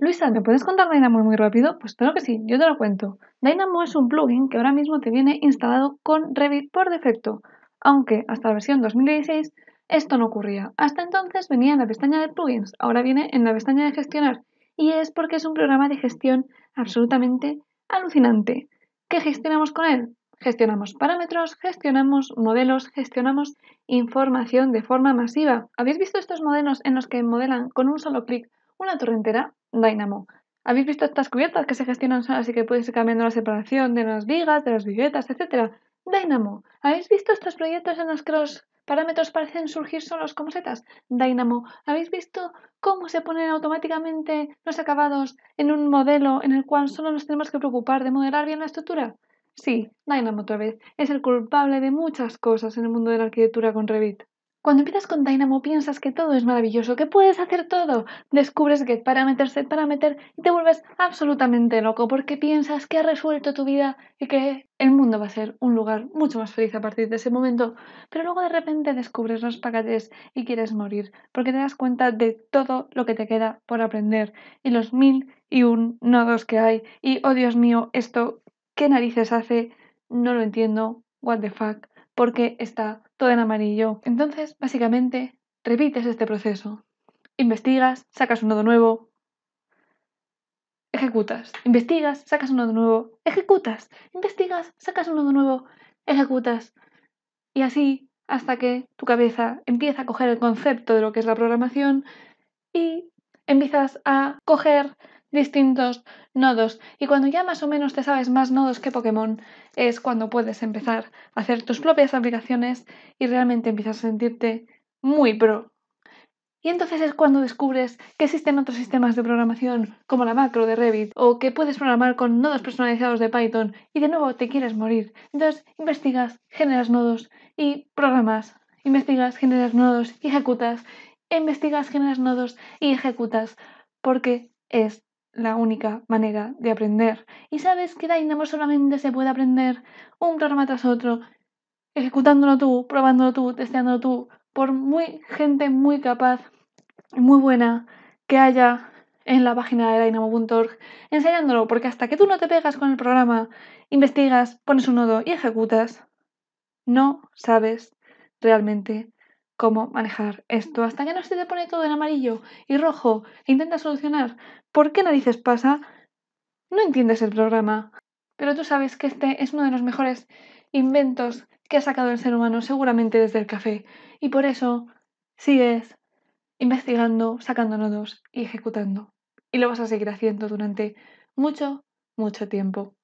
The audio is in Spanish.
Luisa, ¿me puedes contar Dynamo muy rápido? Pues claro que sí, yo te lo cuento. Dynamo es un plugin que ahora mismo te viene instalado con Revit por defecto, aunque hasta la versión 2016 esto no ocurría. Hasta entonces venía en la pestaña de plugins, ahora viene en la pestaña de gestionar, y es porque es un programa de gestión absolutamente alucinante. ¿Qué gestionamos con él? Gestionamos parámetros, gestionamos modelos, gestionamos información de forma masiva. ¿Habéis visto estos modelos en los que modelan con un solo clic una torrentera Dynamo. Habéis visto estas cubiertas que se gestionan solas y que pueden ir cambiando la separación de las vigas, de las viguetas, etcétera? Dynamo. ¿Habéis visto estos proyectos en los que los parámetros parecen surgir solos como setas? Dynamo. ¿Habéis visto cómo se ponen automáticamente los acabados en un modelo en el cual solo nos tenemos que preocupar de modelar bien la estructura? Sí, Dynamo otra vez. Es el culpable de muchas cosas en el mundo de la arquitectura con Revit. Cuando empiezas con Dynamo piensas que todo es maravilloso, que puedes hacer todo. Descubres que parameter, para parameter y te vuelves absolutamente loco porque piensas que ha resuelto tu vida y que el mundo va a ser un lugar mucho más feliz a partir de ese momento. Pero luego de repente descubres los paquetes y quieres morir porque te das cuenta de todo lo que te queda por aprender y los mil y un nodos que hay. Y oh Dios mío, esto, ¿qué narices hace? No lo entiendo. What the fuck porque está todo en amarillo. Entonces, básicamente, repites este proceso. Investigas, sacas un nodo nuevo, ejecutas. Investigas, sacas un de nuevo, ejecutas. Investigas, sacas un de nuevo, ejecutas. Y así hasta que tu cabeza empieza a coger el concepto de lo que es la programación y empiezas a coger distintos nodos y cuando ya más o menos te sabes más nodos que Pokémon es cuando puedes empezar a hacer tus propias aplicaciones y realmente empiezas a sentirte muy pro. Y entonces es cuando descubres que existen otros sistemas de programación como la macro de Revit o que puedes programar con nodos personalizados de Python y de nuevo te quieres morir. Entonces investigas, generas nodos y programas. Investigas, generas nodos y ejecutas. E investigas, generas nodos y ejecutas porque es la única manera de aprender. Y sabes que Dynamo solamente se puede aprender un programa tras otro, ejecutándolo tú, probándolo tú, testeándolo tú, por muy gente muy capaz, muy buena que haya en la página de dynamo.org enseñándolo, porque hasta que tú no te pegas con el programa, investigas, pones un nodo y ejecutas, no sabes realmente cómo manejar esto. Hasta que no se te pone todo en amarillo y rojo e intentas solucionar por qué narices pasa, no entiendes el programa. Pero tú sabes que este es uno de los mejores inventos que ha sacado el ser humano seguramente desde el café. Y por eso sigues investigando, sacando nodos y ejecutando. Y lo vas a seguir haciendo durante mucho, mucho tiempo.